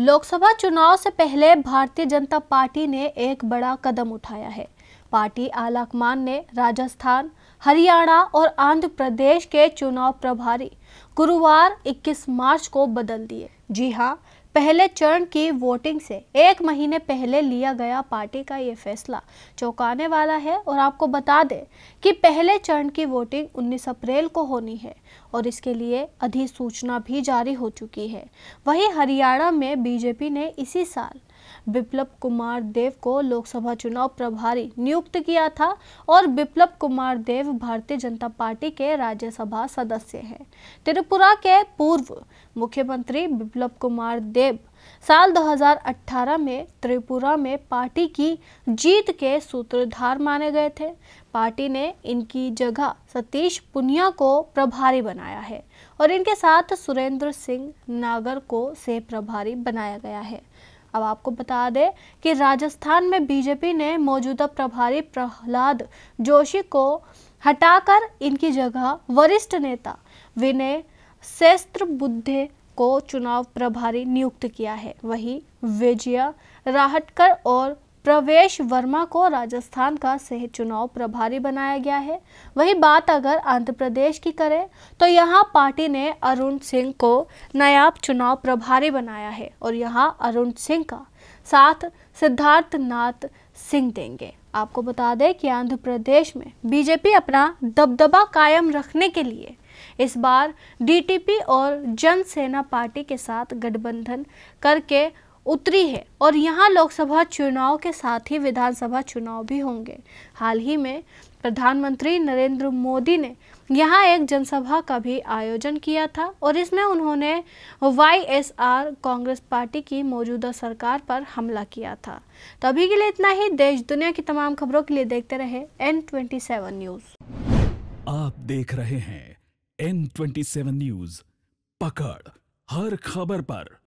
लोकसभा चुनाव से पहले भारतीय जनता पार्टी ने एक बड़ा कदम उठाया है पार्टी आलाकमान ने राजस्थान हरियाणा और आंध्र प्रदेश के चुनाव प्रभारी गुरुवार 21 मार्च को बदल दिए जी हां पहले चरण की वोटिंग से एक महीने पहले लिया गया पार्टी का ये फैसला चौंकाने वाला है और आपको बता दें कि पहले चरण की वोटिंग 19 अप्रैल को होनी है और इसके लिए अधिसूचना भी जारी हो चुकी है वहीं हरियाणा में बीजेपी ने इसी साल बिप्लब कुमार देव को लोकसभा चुनाव प्रभारी नियुक्त किया था और बिप्लब कुमार देव भारतीय जनता पार्टी के राज्यसभा सदस्य हैं त्रिपुरा के पूर्व मुख्यमंत्री बिप्लब कुमार देव साल 2018 में त्रिपुरा में पार्टी की जीत के सूत्रधार माने गए थे पार्टी ने इनकी जगह सतीश पुनिया को प्रभारी बनाया है और इनके साथ सुरेंद्र सिंह नागर को से प्रभारी बनाया गया है अब आपको बता दें कि राजस्थान में बीजेपी ने मौजूदा प्रभारी प्रहलाद जोशी को हटाकर इनकी जगह वरिष्ठ नेता विनय शेस्त्र बुद्धे को चुनाव प्रभारी नियुक्त किया है वही विजया राहटकर और प्रवेश वर्मा को राजस्थान का सह चुनाव प्रभारी बनाया गया है वही बात अगर आंध्र प्रदेश की करें तो यहाँ पार्टी ने अरुण सिंह को नायाब चुनाव प्रभारी बनाया है और यहाँ अरुण सिंह का साथ सिद्धार्थ नाथ सिंह देंगे आपको बता दें कि आंध्र प्रदेश में बीजेपी अपना दबदबा कायम रखने के लिए इस बार डीटीपी और जनसेना पार्टी के साथ गठबंधन करके उतरी है और यहाँ लोकसभा चुनाव के साथ ही विधानसभा चुनाव भी होंगे हाल ही में प्रधानमंत्री नरेंद्र मोदी ने यहाँ एक जनसभा का भी आयोजन किया था और इसमें उन्होंने वाईएसआर कांग्रेस पार्टी की मौजूदा सरकार पर हमला किया था तो अभी के लिए इतना ही देश दुनिया की तमाम खबरों के लिए देखते रहे एन ट्वेंटी सेवन न्यूज आप देख रहे हैं एन ट्वेंटी सेवन न्यूज पकड़ हर खबर पर